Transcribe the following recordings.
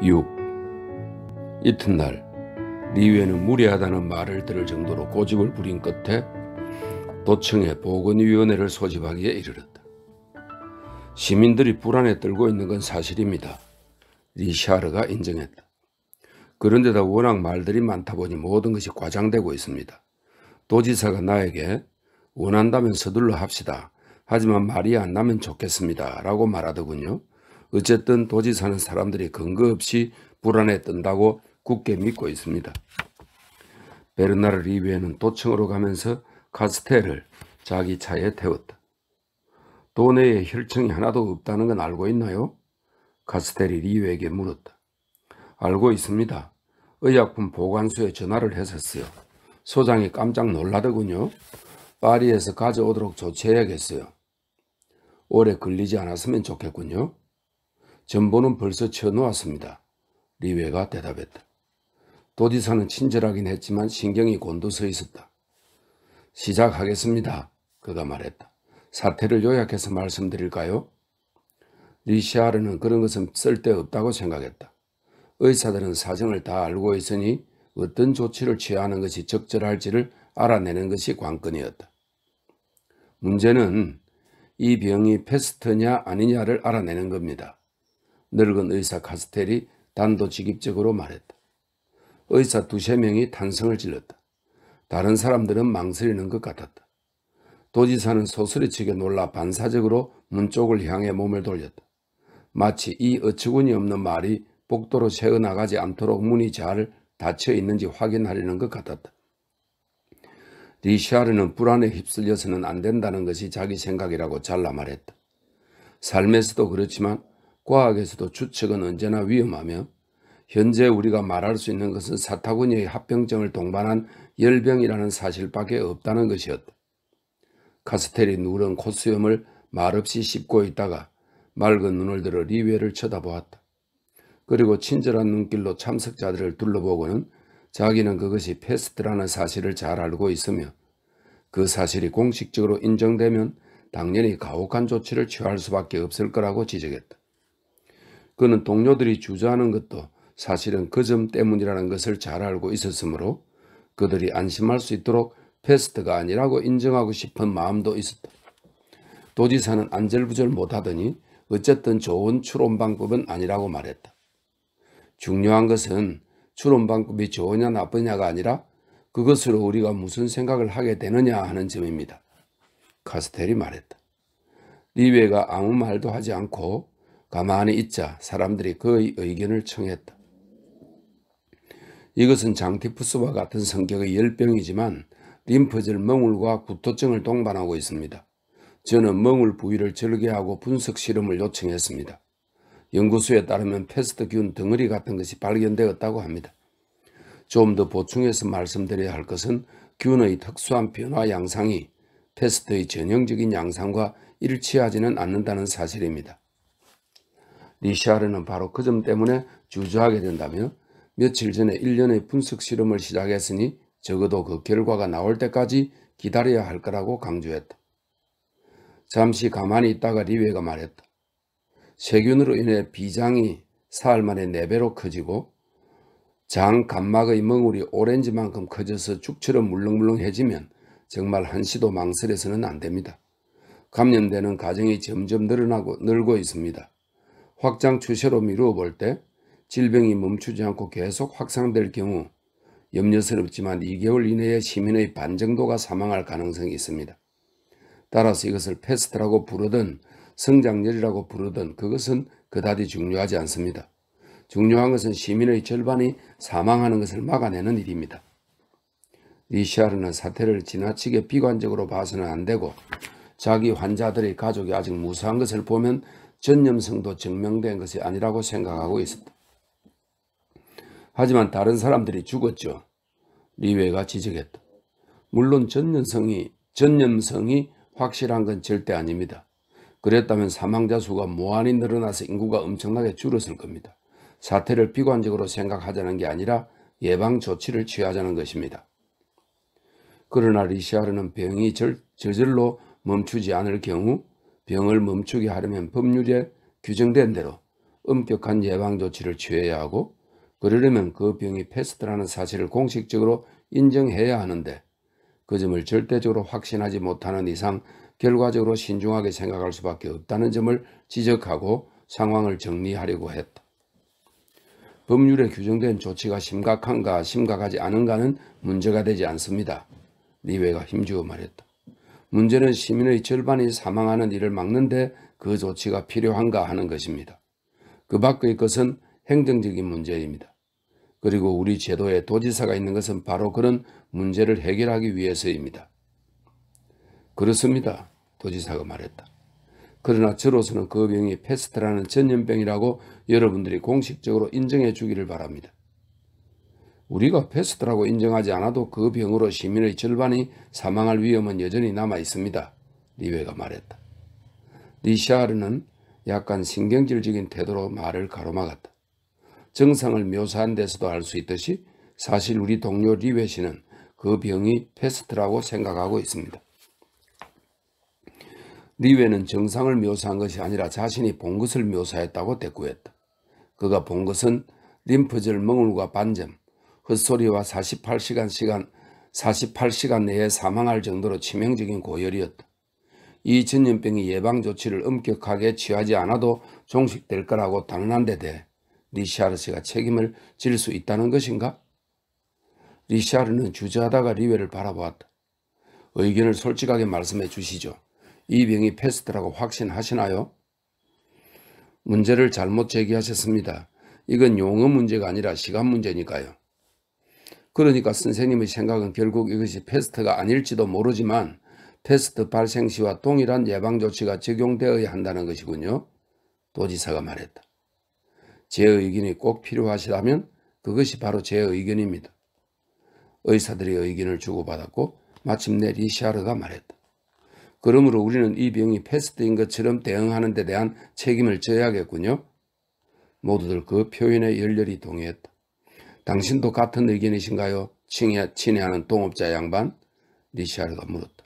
6. 이튿날 리에는 네 무례하다는 말을 들을 정도로 고집을 부린 끝에 도청의 보건위원회를 소집하기에 이르렀다. 시민들이 불안에 떨고 있는 건 사실입니다. 리샤르가 인정했다. 그런데다 워낙 말들이 많다 보니 모든 것이 과장되고 있습니다. 도지사가 나에게 원한다면 서둘러 합시다. 하지만 말이 안 나면 좋겠습니다. 라고 말하더군요. 어쨌든 도지 사는 사람들이 근거 없이 불안에 뜬다고 굳게 믿고 있습니다. 베르나르 리에는 도청으로 가면서 카스텔을 자기 차에 태웠다. 도내에 혈청이 하나도 없다는 건 알고 있나요? 카스텔이 리우에게 물었다. 알고 있습니다. 의약품 보관소에 전화를 했었어요. 소장이 깜짝 놀라더군요. 파리에서 가져오도록 조치해야겠어요. 오래 걸리지 않았으면 좋겠군요. 전보는 벌써 쳐놓았습니다. 리웨가 대답했다. 도지사는 친절하긴 했지만 신경이 곤두서 있었다. 시작하겠습니다. 그가 말했다. 사태를 요약해서 말씀드릴까요? 리시아르는 그런 것은 쓸데없다고 생각했다. 의사들은 사정을 다 알고 있으니 어떤 조치를 취하는 것이 적절할지를 알아내는 것이 관건이었다. 문제는 이 병이 패스트냐 아니냐를 알아내는 겁니다. 늙은 의사 카스텔이 단도직입적으로 말했다. 의사 두세 명이 탄성을 질렀다. 다른 사람들은 망설이는 것 같았다. 도지사는 소설리치게 놀라 반사적으로 문 쪽을 향해 몸을 돌렸다. 마치 이 어처구니 없는 말이 복도로 새어나가지 않도록 문이 잘 닫혀 있는지 확인하려는 것 같았다. 리샤르는 불안에 휩쓸려서는 안 된다는 것이 자기 생각이라고 잘라 말했다. 삶에서도 그렇지만 과학에서도 추측은 언제나 위험하며 현재 우리가 말할 수 있는 것은 사타구니의 합병증을 동반한 열병이라는 사실밖에 없다는 것이었다. 카스텔이 누런 콧수염을 말없이 씹고 있다가 맑은 눈을 들어 리웨를 쳐다보았다. 그리고 친절한 눈길로 참석자들을 둘러보고는 자기는 그것이 패스트라는 사실을 잘 알고 있으며 그 사실이 공식적으로 인정되면 당연히 가혹한 조치를 취할 수밖에 없을 거라고 지적했다. 그는 동료들이 주저하는 것도 사실은 그 점 때문이라는 것을 잘 알고 있었으므로 그들이 안심할 수 있도록 패스트가 아니라고 인정하고 싶은 마음도 있었다. 도지사는 안절부절 못하더니 어쨌든 좋은 추론 방법은 아니라고 말했다. 중요한 것은 추론 방법이 좋으냐 나쁘냐가 아니라 그것으로 우리가 무슨 생각을 하게 되느냐 하는 점입니다. 카스텔이 말했다. 리베가 아무 말도 하지 않고 가만히 있자 사람들이 그의 의견을 청했다. 이것은 장티푸스와 같은 성격의 열병이지만 림프절 멍울과 구토증을 동반하고 있습니다. 저는 멍울 부위를 절개하고 분석 실험을 요청했습니다. 연구소에 따르면 패스트균 덩어리 같은 것이 발견되었다고 합니다. 좀 더 보충해서 말씀드려야 할 것은 균의 특수한 변화 양상이 패스트의 전형적인 양상과 일치하지는 않는다는 사실입니다. 리샤르는 네 바로 그 점 때문에 주저하게 된다며 며칠 전에 1년의 분석 실험을 시작했으니 적어도 그 결과가 나올 때까지 기다려야 할 거라고 강조했다. 잠시 가만히 있다가 리웨가 말했다. 세균으로 인해 비장이 사흘 만에 4배로 커지고 장 간막의 멍울이 오렌지만큼 커져서 죽처럼 물렁물렁해지면 정말 한시도 망설여서는 안됩니다. 감염되는 가정이 점점 늘어나고 늘고 있습니다. 확장 추세로 미루어 볼 때 질병이 멈추지 않고 계속 확산될 경우 염려스럽지만 2개월 이내에 시민의 반 정도가 사망할 가능성이 있습니다. 따라서 이것을 패스트라고 부르든 성장률이라고 부르든 그것은 그다지 중요하지 않습니다. 중요한 것은 시민의 절반이 사망하는 것을 막아내는 일입니다. 리시아르는 사태를 지나치게 비관적으로 봐서는 안 되고 자기 환자들의 가족이 아직 무사한 것을 보면 전염성도 증명된 것이 아니라고 생각하고 있었다. 하지만 다른 사람들이 죽었죠. 리웨가 지적했다. 물론 전염성이 전염성이 확실한 건 절대 아닙니다. 그랬다면 사망자 수가 무한히 늘어나서 인구가 엄청나게 줄었을 겁니다. 사태를 비관적으로 생각하자는 게 아니라 예방 조치를 취하자는 것입니다. 그러나 리시아르는 병이 절, 저절로 멈추지 않을 경우 병을 멈추게 하려면 법률에 규정된 대로 엄격한 예방조치를 취해야 하고 그러려면 그 병이 패스트라는 사실을 공식적으로 인정해야 하는데 그 점을 절대적으로 확신하지 못하는 이상 결과적으로 신중하게 생각할 수밖에 없다는 점을 지적하고 상황을 정리하려고 했다. 법률에 규정된 조치가 심각한가 심각하지 않은가는 문제가 되지 않습니다. 리웨가 네 힘주어 말했다. 문제는 시민의 절반이 사망하는 일을 막는데 그 조치가 필요한가 하는 것입니다. 그 밖의 것은 행정적인 문제입니다. 그리고 우리 제도에 도지사가 있는 것은 바로 그런 문제를 해결하기 위해서입니다. 그렇습니다. 도지사가 말했다. 그러나 저로서는 그 병이 패스트라는 전염병이라고 여러분들이 공식적으로 인정해 주기를 바랍니다. 우리가 패스트라고 인정하지 않아도 그 병으로 시민의 절반이 사망할 위험은 여전히 남아 있습니다. 리베가 말했다. 리샤르는 약간 신경질적인 태도로 말을 가로막았다. 정상을 묘사한 데서도 알 수 있듯이 사실 우리 동료 리베 씨는 그 병이 패스트라고 생각하고 있습니다. 리웨는 정상을 묘사한 것이 아니라 자신이 본 것을 묘사했다고 대꾸했다. 그가 본 것은 림프절 멍울과 반점, 헛소리와 그 48시간 시간 48시간 내에 사망할 정도로 치명적인 고열이었다. 이 전염병이 예방 조치를 엄격하게 취하지 않아도 종식될 거라고 단언한데 대리샤르씨가 책임을 질 수 있다는 것인가? 리샤르는 주저하다가 리웨를 바라보았다. 의견을 솔직하게 말씀해 주시죠. 이 병이 패스트라고 확신하시나요? 문제를 잘못 제기하셨습니다. 이건 용어 문제가 아니라 시간 문제니까요. 그러니까 선생님의 생각은 결국 이것이 패스트가 아닐지도 모르지만 패스트 발생 시와 동일한 예방조치가 적용되어야 한다는 것이군요. 도지사가 말했다. 제 의견이 꼭 필요하시다면 그것이 바로 제 의견입니다. 의사들의 의견을 주고받았고 마침내 리샤르가 말했다. 그러므로 우리는 이 병이 패스트인 것처럼 대응하는 데 대한 책임을 져야겠군요. 모두들 그 표현에 열렬히 동의했다. 당신도 같은 의견이신가요? 친애, 하는 동업자 양반 리시아르가 물었다.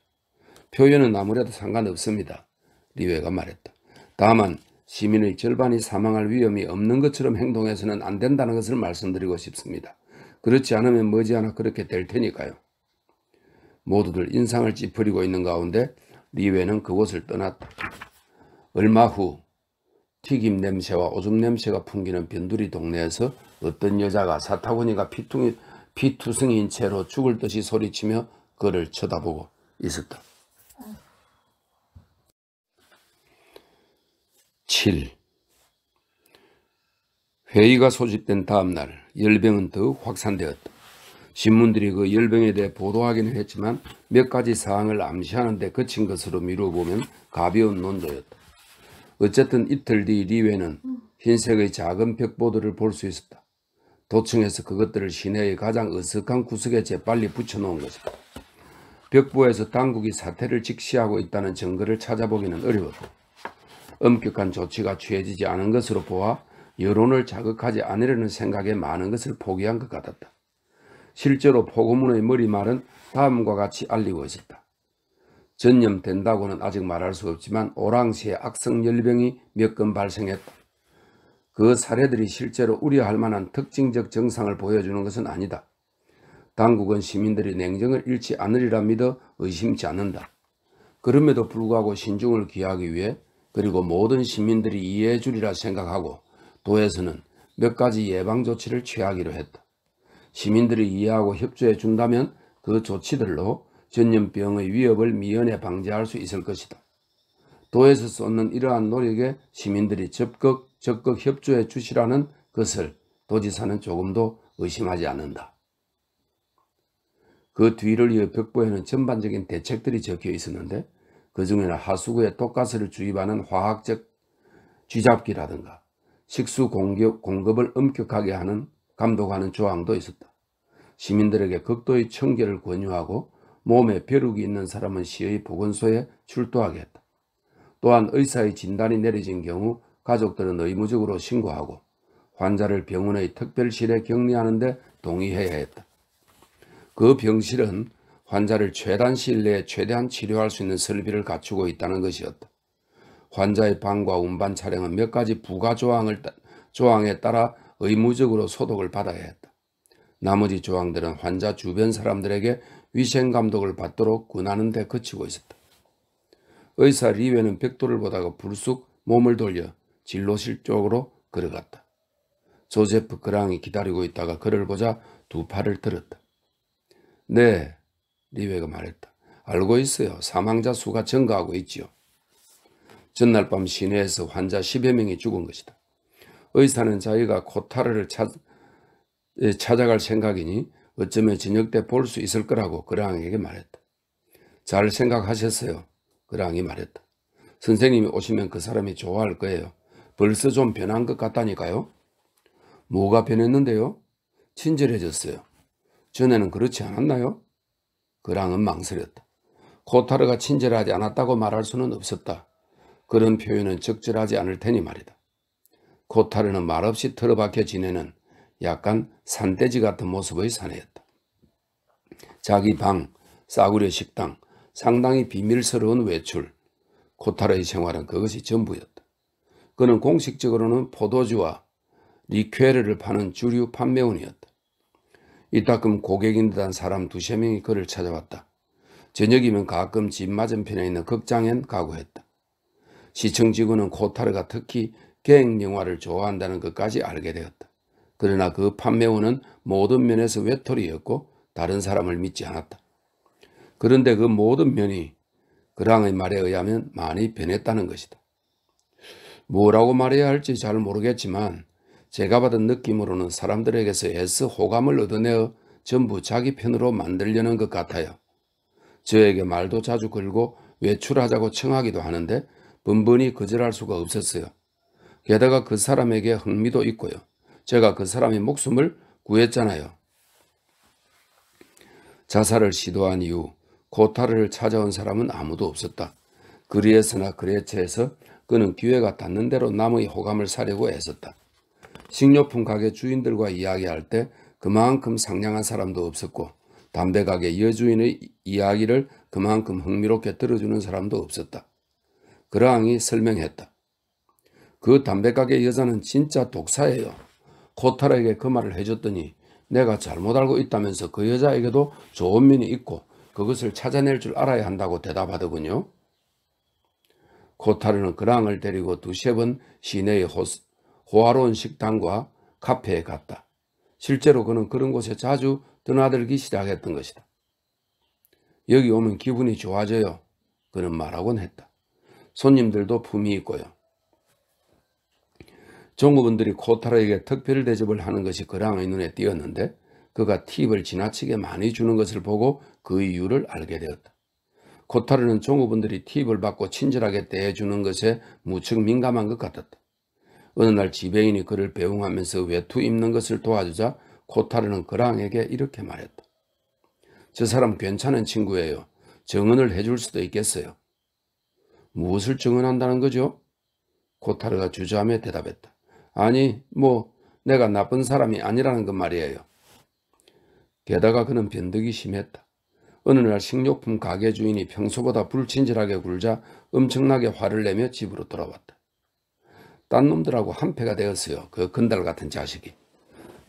표현은 아무래도 상관없습니다. 리웨가 말했다. 다만 시민의 절반이 사망할 위험이 없는 것처럼 행동해서는 안 된다는 것을 말씀드리고 싶습니다. 그렇지 않으면 머지않아 그렇게 될 테니까요. 모두들 인상을 찌푸리고 있는 가운데 리웨는 그곳을 떠났다. 얼마 후 튀김 냄새와 오줌 냄새가 풍기는 변두리 동네에서 어떤 여자가 사타구니가 피퉁이, 피투성인 채로 죽을 듯이 소리치며 그를 쳐다보고 있었다. 7. 회의가 소집된 다음날 열병은 더욱 확산되었다. 신문들이 그 열병에 대해 보도하기는 했지만 몇 가지 사항을 암시하는데 그친 것으로 미루어보면 가벼운 논조였다. 어쨌든 이틀 뒤 리웨는 흰색의 작은 벽보드를볼 수 있었다. 도청에서 그것들을 시내의 가장 어색한 구석에 재빨리 붙여놓은 것이다. 벽부에서 당국이 사태를 직시하고 있다는 증거를 찾아보기는 어려웠다. 엄격한 조치가 취해지지 않은 것으로 보아 여론을 자극하지 않으려는 생각에 많은 것을 포기한 것 같았다. 실제로 포고문의 머리말은 다음과 같이 알리고 있었다. 전염된다고는 아직 말할 수 없지만 오랑시의 악성 열병이 몇 건 발생했다. 그 사례들이 실제로 우려할 만한 특징적 증상을 보여주는 것은 아니다. 당국은 시민들이 냉정을 잃지 않으리라 믿어 의심치 않는다. 그럼에도 불구하고 신중을 기하기 위해 그리고 모든 시민들이 이해해 주리라 생각하고 도에서는 몇 가지 예방 조치를 취하기로 했다. 시민들이 이해하고 협조해 준다면 그 조치들로 전염병의 위협을 미연에 방지할 수 있을 것이다. 도에서 쏟는 이러한 노력에 시민들이 적극 적극 협조해 주시라는 것을 도지사는 조금도 의심하지 않는다. 그 뒤를 이어 벽보에는 전반적인 대책들이 적혀 있었는데 그 중에는 하수구에 독가스를 주입하는 화학적 쥐잡기라든가 식수 공급, 공급을 엄격하게 하는 감독하는 조항도 있었다. 시민들에게 극도의 청결을 권유하고 몸에 벼룩이 있는 사람은 시의 보건소에 출두하게 했다. 또한 의사의 진단이 내려진 경우 가족들은 의무적으로 신고하고 환자를 병원의 특별실에 격리하는데 동의해야 했다. 그 병실은 환자를 최단 시일 내에 최대한 치료할 수 있는 설비를 갖추고 있다는 것이었다. 환자의 방과 운반 차량은 몇 가지 부가 조항을, 조항에 따라 의무적으로 소독을 받아야 했다. 나머지 조항들은 환자 주변 사람들에게 위생감독을 받도록 권하는 데 그치고 있었다. 의사 리웨는 벽돌을 보다가 불쑥 몸을 돌려 진로실적으로 걸어갔다. 조세프 그랑이 기다리고 있다가 그를 보자 두 팔을 들었다. 네, 리베가 말했다. 알고 있어요. 사망자 수가 증가하고 있지요. 전날 밤 시내에서 환자 10여 명이 죽은 것이다. 의사는 자기가 코타르를 찾, 찾아갈 생각이니 어쩌면 저녁 때 볼 수 있을 거라고 그랑에게 말했다. 잘 생각하셨어요. 그랑이 말했다. 선생님이 오시면 그 사람이 좋아할 거예요. 벌써 좀 변한 것 같다니까요. 뭐가 변했는데요? 친절해졌어요. 전에는 그렇지 않았나요? 그랑은 망설였다. 코타르가 친절하지 않았다고 말할 수는 없었다. 그런 표현은 적절하지 않을 테니 말이다. 코타르는 말없이 틀어박혀 지내는 약간 산돼지 같은 모습의 사내였다. 자기 방, 싸구려 식당, 상당히 비밀스러운 외출, 코타르의 생활은 그것이 전부였다. 그는 공식적으로는 포도주와 리퀘르를 파는 주류 판매원이었다. 이따금 고객인 듯한 사람 두세 명이 그를 찾아왔다. 저녁이면 가끔 집 맞은편에 있는 극장엔 가고했다. 시청 직원은 코타르가 특히 계획영화를 좋아한다는 것까지 알게 되었다. 그러나 그 판매원은 모든 면에서 외톨이였고 다른 사람을 믿지 않았다. 그런데 그 모든 면이 그랑의 말에 의하면 많이 변했다는 것이다. 뭐라고 말해야 할지 잘 모르겠지만 제가 받은 느낌으로는 사람들에게서 애써 호감을 얻어내어 전부 자기 편으로 만들려는 것 같아요. 저에게 말도 자주 걸고 외출하자고 청하기도 하는데 번번이 거절할 수가 없었어요. 게다가 그 사람에게 흥미도 있고요. 제가 그 사람의 목숨을 구했잖아요. 자살을 시도한 이후 코타를 찾아온 사람은 아무도 없었다. 그리에서나 그레체에서 그는 기회가 닿는 대로 남의 호감을 사려고 애썼다. 식료품 가게 주인들과 이야기할 때 그만큼 상냥한 사람도 없었고 담배 가게 여주인의 이야기를 그만큼 흥미롭게 들어주는 사람도 없었다. 그랑이 설명했다. 그 담배 가게 여자는 진짜 독사예요. 코탈에게 그 말을 해줬더니 내가 잘못 알고 있다면서 그 여자에게도 좋은 면이 있고 그것을 찾아낼 줄 알아야 한다고 대답하더군요. 코타르는 그랑을 데리고 두세 번 시내의 호스, 호화로운 식당과 카페에 갔다. 실제로 그는 그런 곳에 자주 드나들기 시작했던 것이다. 여기 오면 기분이 좋아져요. 그는 말하곤 했다. 손님들도 품이 있고요. 종업원들이 코타르에게 특별 대접을 하는 것이 그랑의 눈에 띄었는데 그가 팁을 지나치게 많이 주는 것을 보고 그 이유를 알게 되었다. 코타르는 종업원들이 팁을 받고 친절하게 대해주는 것에 무척 민감한 것 같았다. 어느 날 지배인이 그를 배웅하면서 외투 입는 것을 도와주자 코타르는 그랑에게 이렇게 말했다. 저 사람 괜찮은 친구예요. 증언을 해줄 수도 있겠어요. 무엇을 증언한다는 거죠? 코타르가 주저하며 대답했다. 아니 뭐 내가 나쁜 사람이 아니라는 것 말이에요. 게다가 그는 변덕이 심했다. 어느 날 식료품 가게 주인이 평소보다 불친절하게 굴자 엄청나게 화를 내며 집으로 돌아왔다. 딴 놈들하고 한패가 되었어요. 그 건달 같은 자식이.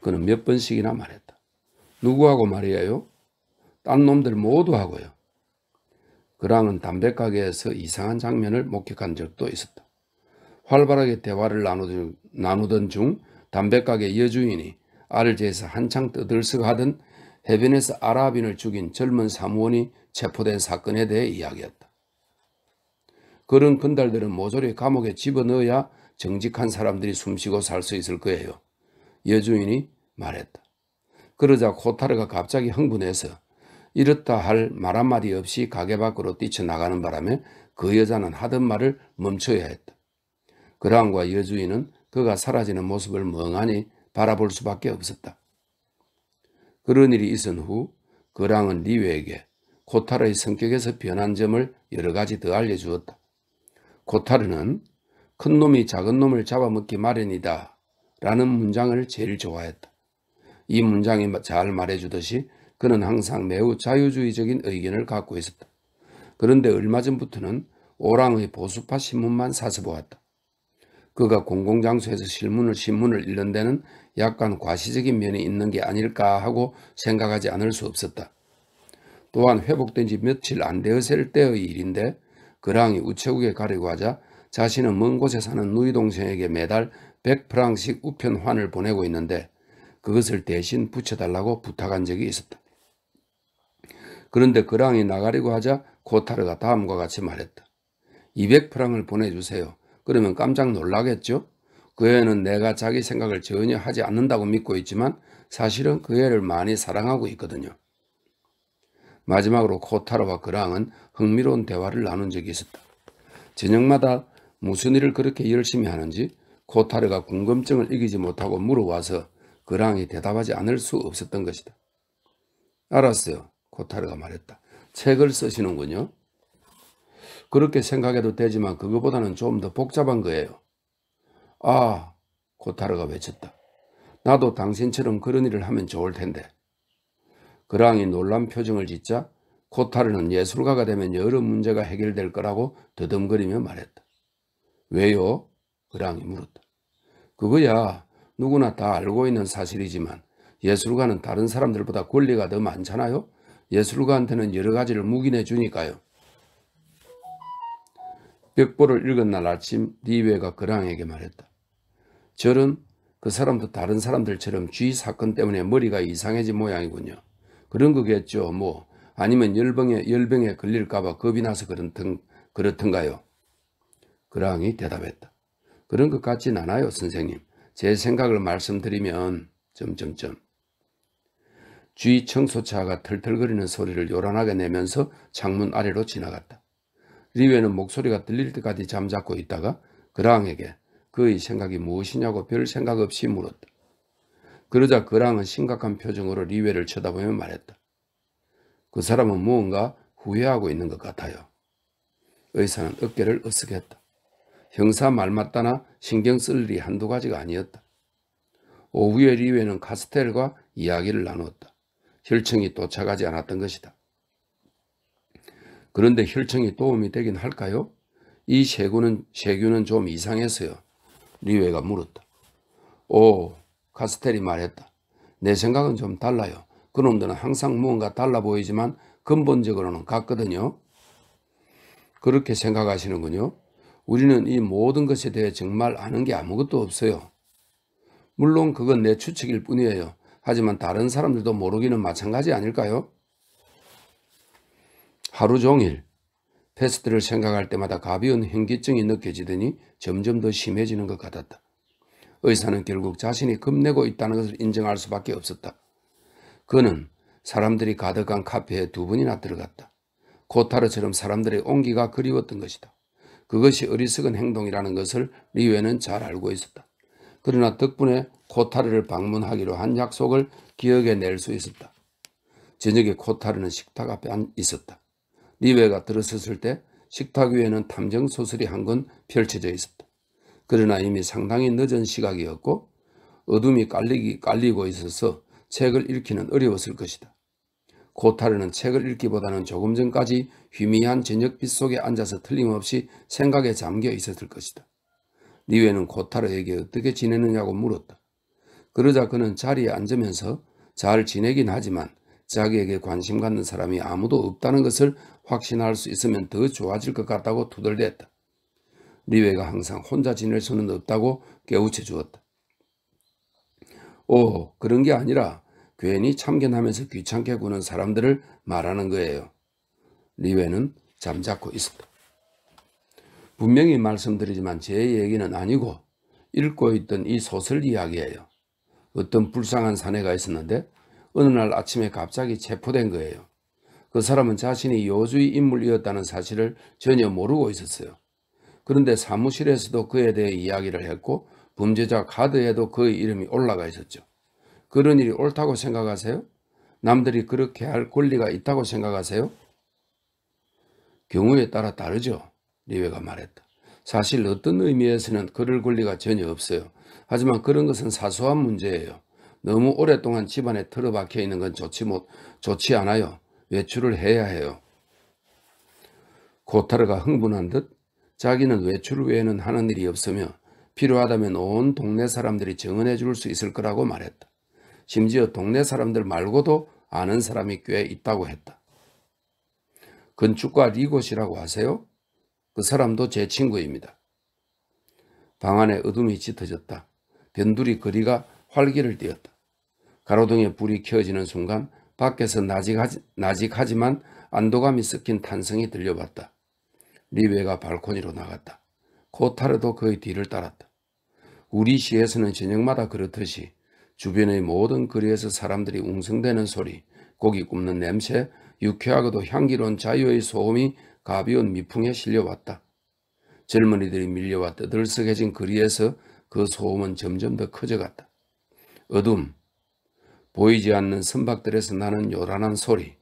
그는 몇 번씩이나 말했다. 누구하고 말이에요? 딴 놈들 모두하고요. 그랑은 담배가게에서 이상한 장면을 목격한 적도 있었다. 활발하게 대화를 나누던 중 담배가게 여주인이 아를 제에서 한창 떠들썩하던 해변에서 아랍인을 죽인 젊은 사무원이 체포된 사건에 대해 이야기했다. 그런 건달들은 모조리 감옥에 집어넣어야 정직한 사람들이 숨쉬고 살 수 있을 거예요. 여주인이 말했다. 그러자 코타르가 갑자기 흥분해서 이렇다 할 말 한마디 없이 가게 밖으로 뛰쳐나가는 바람에 그 여자는 하던 말을 멈춰야 했다. 그랑과 여주인은 그가 사라지는 모습을 멍하니 바라볼 수밖에 없었다. 그런 일이 있은 후 거랑은 리웨에게 코타르의 성격에서 변한 점을 여러 가지 더 알려주었다. 코타르는 큰 놈이 작은 놈을 잡아먹기 마련이다 라는 문장을 제일 좋아했다. 이 문장이 잘 말해주듯이 그는 항상 매우 자유주의적인 의견을 갖고 있었다. 그런데 얼마 전부터는 오랑의 보수파 신문만 사서 보았다. 그가 공공장소에서 실문을 신문을 읽는 데는 약간 과시적인 면이 있는 게 아닐까 하고 생각하지 않을 수 없었다. 또한 회복된 지 며칠 안 되었을 때의 일인데 그랑이 우체국에 가려고 하자 자신은 먼 곳에 사는 누이 동생에게 매달 100프랑씩 우편환을 보내고 있는데 그것을 대신 붙여달라고 부탁한 적이 있었다. 그런데 그랑이 나가려고 하자 코타르가 다음과 같이 말했다. 200프랑을 보내주세요. 그러면 깜짝 놀라겠죠? 그 애는 내가 자기 생각을 전혀 하지 않는다고 믿고 있지만 사실은 그 애를 많이 사랑하고 있거든요. 마지막으로 코타로와 그랑은 흥미로운 대화를 나눈 적이 있었다. 저녁마다 무슨 일을 그렇게 열심히 하는지 코타르가 궁금증을 이기지 못하고 물어와서 그랑이 대답하지 않을 수 없었던 것이다. 알았어요. 코타르가 말했다. 책을 쓰시는군요. 그렇게 생각해도 되지만 그것보다는 좀 더 복잡한 거예요. 아, 코타르가 외쳤다. 나도 당신처럼 그런 일을 하면 좋을 텐데. 그랑이 놀란 표정을 짓자 코타르는 예술가가 되면 여러 문제가 해결될 거라고 더듬거리며 말했다. 왜요? 그랑이 물었다. 그거야 누구나 다 알고 있는 사실이지만 예술가는 다른 사람들보다 권리가 더 많잖아요. 예술가한테는 여러 가지를 묵인해 주니까요. 벽보를 읽은 날 아침 리웨가 그랑에게 말했다. 저는 그 사람도 다른 사람들처럼 쥐 사건 때문에 머리가 이상해진 모양이군요. 그런 거겠죠. 뭐 아니면 열병에 열병에 걸릴까봐 겁이 나서 그런 등 그렇던가요? 그랑이 대답했다. 그런 것 같진 않아요, 선생님. 제 생각을 말씀드리면 점점점. 쥐 청소차가 털털거리는 소리를 요란하게 내면서 창문 아래로 지나갔다. 리웨는 목소리가 들릴 때까지 잠자고 있다가 그랑에게 그의 생각이 무엇이냐고 별 생각 없이 물었다. 그러자 그랑은 심각한 표정으로 리웨를 쳐다보며 말했다. 그 사람은 무언가 후회하고 있는 것 같아요. 의사는 어깨를 으쓱했다. 형사 말 맞다나 신경 쓸 일이 한두 가지가 아니었다. 오후에 리웨는 카스텔과 이야기를 나누었다. 혈청이 도착하지 않았던 것이다. 그런데 혈청이 도움이 되긴 할까요? 이 세균은, 세균은 좀 이상했어요. 리웨가 물었다. 오, 카스텔이 말했다. 내 생각은 좀 달라요. 그놈들은 항상 무언가 달라 보이지만 근본적으로는 같거든요. 그렇게 생각하시는군요. 우리는 이 모든 것에 대해 정말 아는 게 아무것도 없어요. 물론 그건 내 추측일 뿐이에요. 하지만 다른 사람들도 모르기는 마찬가지 아닐까요? 하루 종일 패스트를 생각할 때마다 가벼운 현기증이 느껴지더니 점점 더 심해지는 것 같았다. 의사는 결국 자신이 겁내고 있다는 것을 인정할 수밖에 없었다. 그는 사람들이 가득한 카페에 두 번이나 들어갔다. 코타르처럼 사람들의 온기가 그리웠던 것이다. 그것이 어리석은 행동이라는 것을 리웨는 잘 알고 있었다. 그러나 덕분에 코타르를 방문하기로 한 약속을 기억해 낼 수 있었다. 저녁에 코타르는 식탁 앞에 있었다. 리베가 들어섰을 때 식탁 위에는 탐정 소설이 한 건 펼쳐져 있었다. 그러나 이미 상당히 늦은 시각이었고 어둠이 깔리기, 깔리고 있어서 책을 읽기는 어려웠을 것이다. 고타르는 책을 읽기보다는 조금 전까지 희미한 저녁빛 속에 앉아서 틀림없이 생각에 잠겨 있었을 것이다. 리웨는 고타르에게 어떻게 지내느냐고 물었다. 그러자 그는 자리에 앉으면서 잘 지내긴 하지만 자기에게 관심 갖는 사람이 아무도 없다는 것을 확신할 수 있으면 더 좋아질 것 같다고 두들댔다. 리웨가 항상 혼자 지낼 수는 없다고 깨우쳐 주었다. 오 그런 게 아니라 괜히 참견하면서 귀찮게 구는 사람들을 말하는 거예요. 리웨는 잠자코 있었다. 분명히 말씀드리지만 제 얘기는 아니고 읽고 있던 이 소설 이야기예요. 어떤 불쌍한 사내가 있었는데 어느 날 아침에 갑자기 체포된 거예요. 그 사람은 자신이 요주의 인물이었다는 사실을 전혀 모르고 있었어요. 그런데 사무실에서도 그에 대해 이야기를 했고 범죄자 카드에도 그의 이름이 올라가 있었죠. 그런 일이 옳다고 생각하세요? 남들이 그렇게 할 권리가 있다고 생각하세요? 경우에 따라 다르죠. 리웨가 말했다. 사실 어떤 의미에서는 그럴 권리가 전혀 없어요. 하지만 그런 것은 사소한 문제예요. 너무 오랫동안 집안에 틀어박혀 있는 건 좋지 못 좋지 않아요. 외출을 해야 해요. 코타르가 흥분한 듯 자기는 외출 외에는 하는 일이 없으며 필요하다면 온 동네 사람들이 증언해 줄 수 있을 거라고 말했다. 심지어 동네 사람들 말고도 아는 사람이 꽤 있다고 했다. 건축가 리곳이라고 하세요? 그 사람도 제 친구입니다. 방 안에 어둠이 짙어졌다. 변두리 거리가 활기를 띄었다. 가로등에 불이 켜지는 순간 밖에서 나직하지, 나직하지만 안도감이 섞인 탄성이 들려왔다. 리베가 발코니로 나갔다. 코타르도 그의 뒤를 따랐다. 우리 시에서는 저녁마다 그렇듯이 주변의 모든 거리에서 사람들이 웅성대는 소리, 고기 굽는 냄새, 유쾌하고도 향기로운 자유의 소음이 가벼운 미풍에 실려왔다. 젊은이들이 밀려와 떠들썩해진 거리에서 그 소음은 점점 더 커져갔다. 어둠, 보이지 않는 선박들에서 나는 요란한 소리,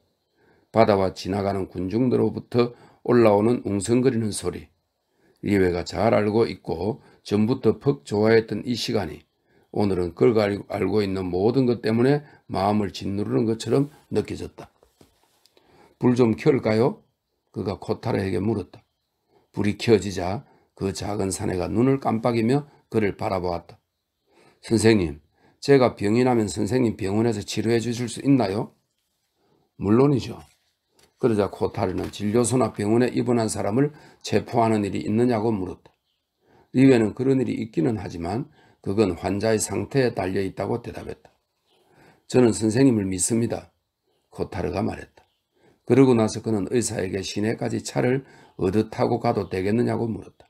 바다와 지나가는 군중들로부터 올라오는 웅성거리는 소리, 리웨가 잘 알고 있고 전부터 퍽 좋아했던 이 시간이 오늘은 그걸 알고 있는 모든 것 때문에 마음을 짓누르는 것처럼 느껴졌다. 불 좀 켤까요? 그가 코타르에게 물었다. 불이 켜지자 그 작은 사내가 눈을 깜빡이며 그를 바라보았다. 선생님, 제가 병이 나면 선생님 병원에서 치료해 주실 수 있나요? 물론이죠. 그러자 코타르는 진료소나 병원에 입원한 사람을 체포하는 일이 있느냐고 물었다. 리웨는 그런 일이 있기는 하지만 그건 환자의 상태에 달려 있다고 대답했다. 저는 선생님을 믿습니다. 코타르가 말했다. 그러고 나서 그는 의사에게 시내까지 차를 어디 타고 가도 되겠느냐고 물었다.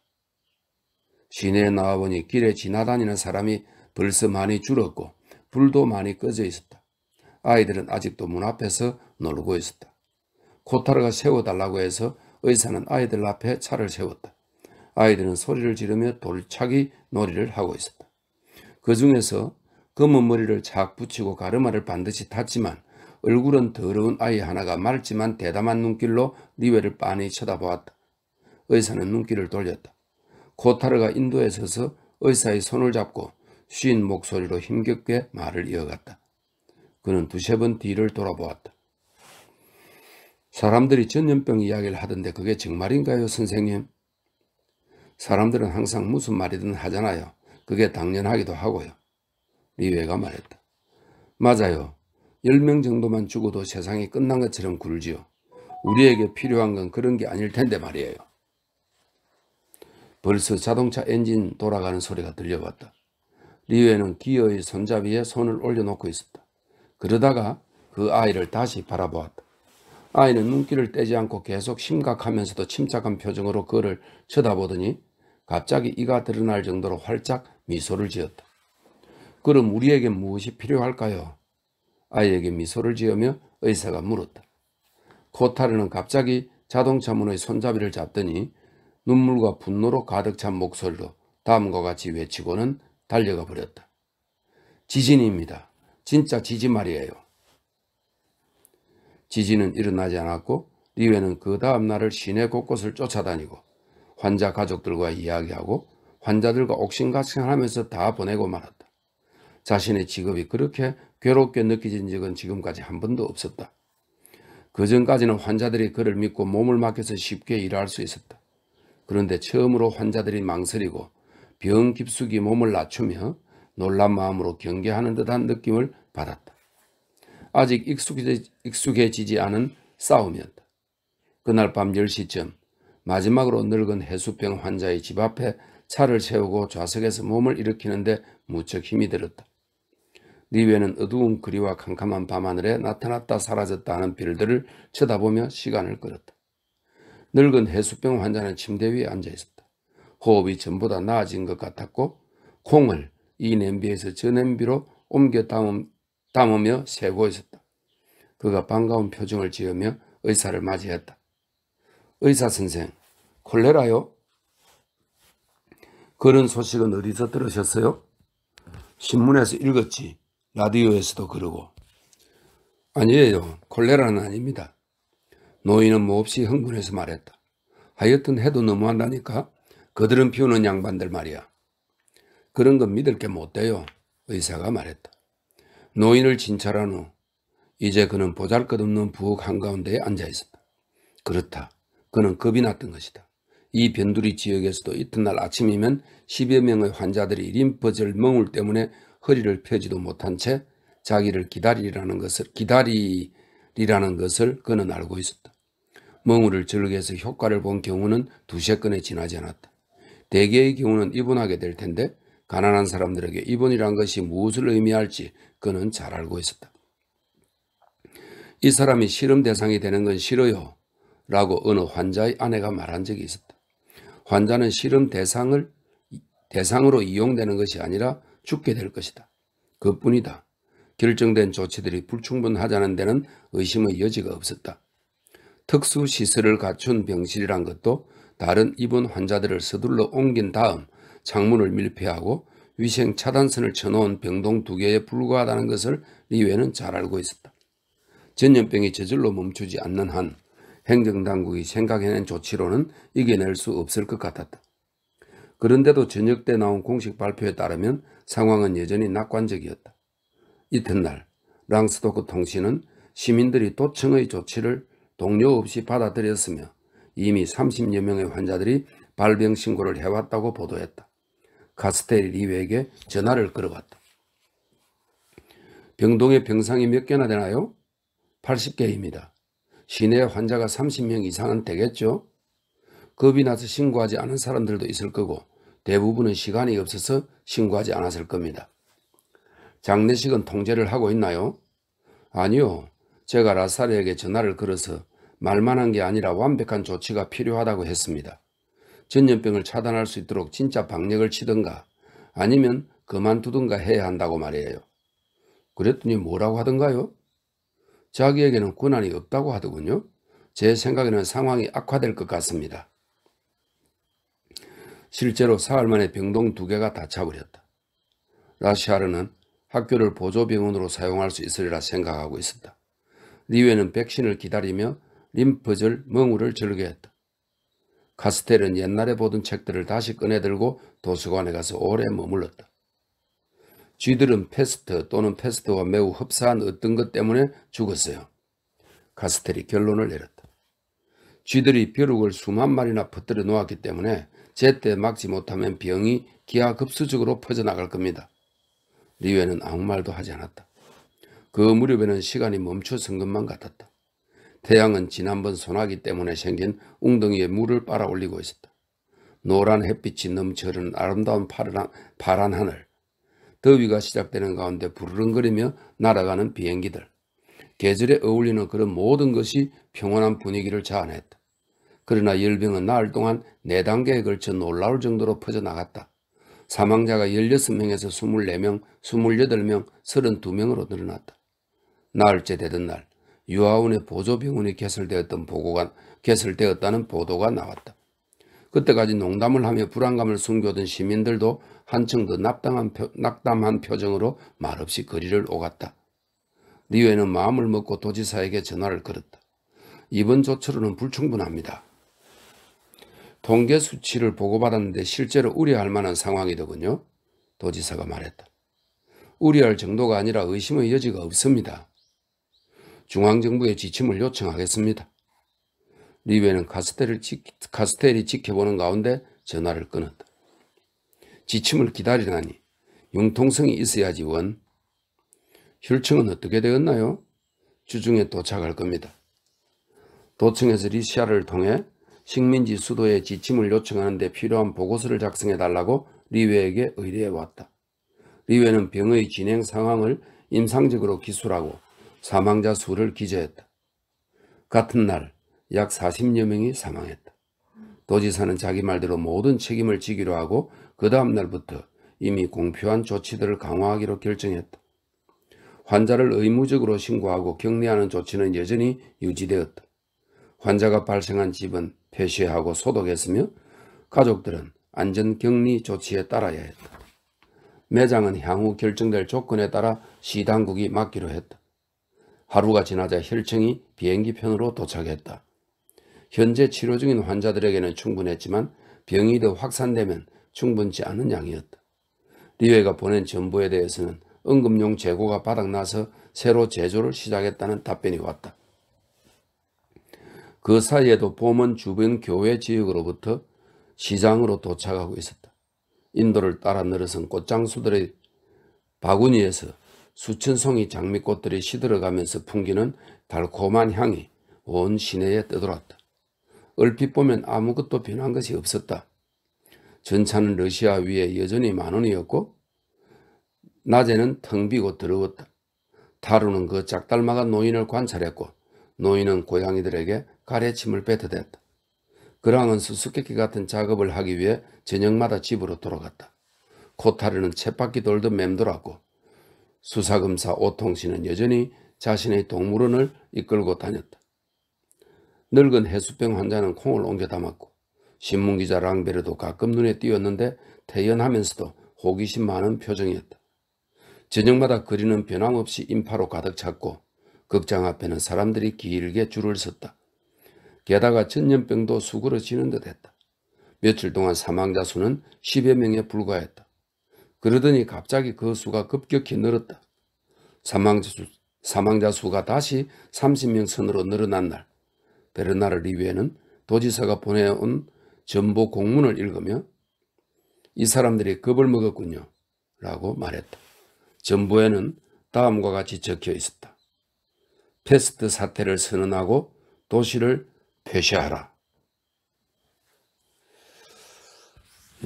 시내에 나와보니 길에 지나다니는 사람이 벌써 많이 줄었고 불도 많이 꺼져 있었다. 아이들은 아직도 문 앞에서 놀고 있었다. 코타르가 세워달라고 해서 의사는 아이들 앞에 차를 세웠다. 아이들은 소리를 지르며 돌차기 놀이를 하고 있었다. 그 중에서 검은 머리를 착 붙이고 가르마를 반드시 탔지만 얼굴은 더러운 아이 하나가 맑지만 대담한 눈길로 리웨를 빤히 쳐다보았다. 의사는 눈길을 돌렸다. 코타르가 인도에 서서 의사의 손을 잡고 쉰 목소리로 힘겹게 말을 이어갔다. 그는 두세 번 뒤를 돌아보았다. 사람들이 전염병 이야기를 하던데 그게 정말인가요 선생님? 사람들은 항상 무슨 말이든 하잖아요. 그게 당연하기도 하고요. 리웨가 말했다. 맞아요. 10명 정도만 죽어도 세상이 끝난 것처럼 굴지요. 우리에게 필요한 건 그런 게 아닐 텐데 말이에요. 벌써 자동차 엔진 돌아가는 소리가 들려왔다. 리우에는 기어의 손잡이에 손을 올려놓고 있었다. 그러다가 그 아이를 다시 바라보았다. 아이는 눈길을 떼지 않고 계속 심각하면서도 침착한 표정으로 그를 쳐다보더니 갑자기 이가 드러날 정도로 활짝 미소를 지었다. 그럼 우리에게 무엇이 필요할까요? 아이에게 미소를 지으며 의사가 물었다. 코타르는 갑자기 자동차 문의 손잡이를 잡더니 눈물과 분노로 가득 찬 목소리로 다음과 같이 외치고는 달려가 버렸다. 지진입니다. 진짜 지진 말이에요. 지진은 일어나지 않았고 리웨는 그 다음 날을 시내 곳곳을 쫓아다니고 환자 가족들과 이야기하고 환자들과 옥신각신하면서 다 보내고 말았다. 자신의 직업이 그렇게 괴롭게 느껴진 적은 지금까지 한 번도 없었다. 그 전까지는 환자들이 그를 믿고 몸을 맡겨서 쉽게 일할 수 있었다. 그런데 처음으로 환자들이 망설이고 병 깊숙이 몸을 낮추며 놀란 마음으로 경계하는 듯한 느낌을 받았다. 아직 익숙해지, 지 않은 싸움이었다. 그날 밤 10시쯤 마지막으로 늙은 해수병 환자의 집 앞에 차를 세우고 좌석에서 몸을 일으키는데 무척 힘이 들었다. 리웨는 네 어두운 그리와 캄캄한 밤하늘에 나타났다 사라졌다 하는 빌들을 쳐다보며 시간을 끌었다. 늙은 해수병 환자는 침대 위에 앉아있었다. 호흡이 전보다 나아진 것 같았고 콩을 이 냄비에서 저 냄비로 옮겨 담으며 세고 있었다. 그가 반가운 표정을 지으며 의사를 맞이했다. 의사 선생, 콜레라요? 그런 소식은 어디서 들으셨어요? 신문에서 읽었지. 라디오에서도 그러고. 아니에요. 콜레라는 아닙니다. 노인은 몹시 뭐 흥분해서 말했다. 하여튼 해도 너무한다니까. 그들은 피우는 양반들 말이야. 그런 건 믿을 게 못 돼요. 의사가 말했다. 노인을 진찰한 후 이제 그는 보잘것없는 부엌 한가운데에 앉아 있었다. 그렇다. 그는 겁이 났던 것이다. 이 변두리 지역에서도 이튿날 아침이면 10여 명의 환자들이 림프절 멍울 때문에 허리를 펴지도 못한 채 자기를 기다리라는 것을 기다리라는 것을 그는 알고 있었다. 멍울을 즐겨서 효과를 본 경우는 두세 건에 지나지 않았다. 대개의 경우는 이분하게 될 텐데 가난한 사람들에게 이분이란 것이 무엇을 의미할지 그는 잘 알고 있었다. 이 사람이 실험 대상이 되는 건 싫어요 라고 어느 환자의 아내가 말한 적이 있었다. 환자는 실험 대상을 대상으로 이용되는 것이 아니라 죽게 될 것이다. 그뿐이다. 결정된 조치들이 불충분하자는 데는 의심의 여지가 없었다. 특수 시설을 갖춘 병실이란 것도 다른 입원 환자들을 서둘러 옮긴 다음 창문을 밀폐하고 위생 차단선을 쳐놓은 병동 두 개에 불과하다는 것을 리웨는 잘 알고 있었다. 전염병이 저절로 멈추지 않는 한 행정당국이 생각해낸 조치로는 이겨낼 수 없을 것 같았다. 그런데도 저녁 때 나온 공식 발표에 따르면 상황은 여전히 낙관적이었다. 이튿날 랑스도크 통신은 시민들이 도청의 조치를 동료 없이 받아들였으며 이미 30여 명의 환자들이 발병 신고를 해왔다고 보도했다. 카스텔 리웨에게 전화를 걸어봤다. 병동에 병상이 몇 개나 되나요? 80개입니다. 시내 환자가 30명 이상은 되겠죠? 겁이 나서 신고하지 않은 사람들도 있을 거고 대부분은 시간이 없어서 신고하지 않았을 겁니다. 장례식은 통제를 하고 있나요? 아니요. 제가 라사르에게 전화를 걸어서 말만한 게 아니라 완벽한 조치가 필요하다고 했습니다. 전염병을 차단할 수 있도록 진짜 방역을 치든가 아니면 그만두든가 해야 한다고 말이에요. 그랬더니 뭐라고 하던가요? 자기에게는 권한이 없다고 하더군요. 제 생각에는 상황이 악화될 것 같습니다. 실제로 사흘 만에 병동 두 개가 다 차버렸다. 라시아르는 학교를 보조병원으로 사용할 수 있으리라 생각하고 있었다. 리웨는 백신을 기다리며 림프절, 멍울을 즐겨했다. 카스텔은 옛날에 보던 책들을 다시 꺼내들고 도서관에 가서 오래 머물렀다. 쥐들은 페스트 또는 페스트와 매우 흡사한 어떤 것 때문에 죽었어요. 카스텔이 결론을 내렸다. 쥐들이 벼룩을 수만 마리나 퍼뜨려 놓았기 때문에 제때 막지 못하면 병이 기하급수적으로 퍼져나갈 겁니다. 리웨는 아무 말도 하지 않았다. 그 무렵에는 시간이 멈춰선 것만 같았다. 태양은 지난번 소나기 때문에 생긴 웅덩이에 물을 빨아 올리고 있었다. 노란 햇빛이 넘쳐흐르는 아름다운 파란, 파란 하늘, 더위가 시작되는 가운데 부르릉거리며 날아가는 비행기들, 계절에 어울리는 그런 모든 것이 평온한 분위기를 자아냈다. 그러나 열병은 나흘 동안 4단계에 걸쳐 놀라울 정도로 퍼져나갔다. 사망자가 16명에서 24명, 28명, 32명으로 늘어났다. 나흘째 되던 날 유아원의 보조병원이 개설되었던 보고가, 개설되었다는 보도가 나왔다. 그때까지 농담을 하며 불안감을 숨겨둔 시민들도 한층 더 낙담한, 표, 낙담한 표정으로 말없이 거리를 오갔다. 리웨는 마음을 먹고 도지사에게 전화를 걸었다. 이번 조처로는 불충분합니다. 통계 수치를 보고받았는데 실제로 우려할 만한 상황이더군요. 도지사가 말했다. 우려할 정도가 아니라 의심의 여지가 없습니다. 중앙정부의 지침을 요청하겠습니다. 리베는 카스텔을 지, 카스텔이 지켜보는 가운데 전화를 끊었다. 지침을 기다리라니 융통성이 있어야지 원. 혈청은 어떻게 되었나요? 주중에 도착할 겁니다. 도청에서 리시를 통해 식민지 수도에 지침을 요청하는 데 필요한 보고서를 작성해 달라고 리웨에게 의뢰해 왔다. 리웨는 병의 진행 상황을 임상적으로 기술하고 사망자 수를 기재했다. 같은 날 약 40여 명이 사망했다. 도지사는 자기 말대로 모든 책임을 지기로 하고 그 다음 날부터 이미 공표한 조치들을 강화하기로 결정했다. 환자를 의무적으로 신고하고 격리하는 조치는 여전히 유지되었다. 환자가 발생한 집은 폐쇄하고 소독했으며 가족들은 안전격리 조치에 따라야 했다. 매장은 향후 결정될 조건에 따라 시당국이 맡기로 했다. 하루가 지나자 혈청이 비행기편으로 도착했다. 현재 치료 중인 환자들에게는 충분했지만 병이 더 확산되면 충분치 않은 양이었다. 리웨가 보낸 정보에 대해서는 응급용 재고가 바닥나서 새로 제조를 시작했다는 답변이 왔다. 그 사이에도 보문 주변 교회 지역으로부터 시장으로 도착하고 있었다. 인도를 따라 늘어선 꽃장수들의 바구니에서 수천 송이 장미꽃들이 시들어가면서 풍기는 달콤한 향이 온 시내에 떠돌았다. 얼핏 보면 아무것도 변한 것이 없었다. 전차는 러시아 위에 여전히 만원이었고 낮에는 텅 비고 더러웠다. 타루는 그 짝달마가 노인을 관찰했고 노인은 고양이들에게 가래침을 뱉어댔다. 그랑은 수수께끼 같은 작업을 하기 위해 저녁마다 집으로 돌아갔다. 코타르는 쳇바퀴 돌듯 맴돌았고 수사검사 오통 씨는 여전히 자신의 동물원을 이끌고 다녔다. 늙은 해수병 환자는 콩을 옮겨 담았고 신문기자 랑베르도 가끔 눈에 띄었는데 퇴연하면서도 호기심 많은 표정이었다. 저녁마다 그리는 변함없이 인파로 가득 찼고 극장 앞에는 사람들이 길게 줄을 섰다. 게다가 전염병도 수그러지는 듯했다. 며칠 동안 사망자 수는 10여 명에 불과했다. 그러더니 갑자기 그 수가 급격히 늘었다. 사망자, 수, 사망자 수가 다시 30명 선으로 늘어난 날 베르나르 리베는 도지사가 보내온 전보 공문을 읽으며 이 사람들이 겁을 먹었군요 라고 말했다. 전보에는 다음과 같이 적혀 있었다. 패스트 사태를 선언하고 도시를 폐쇄하라.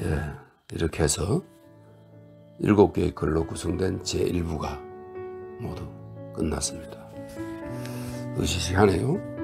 예, 이렇게 해서 일곱 개의 글로 구성된 제1부가 모두 끝났습니다. 으시시하네요.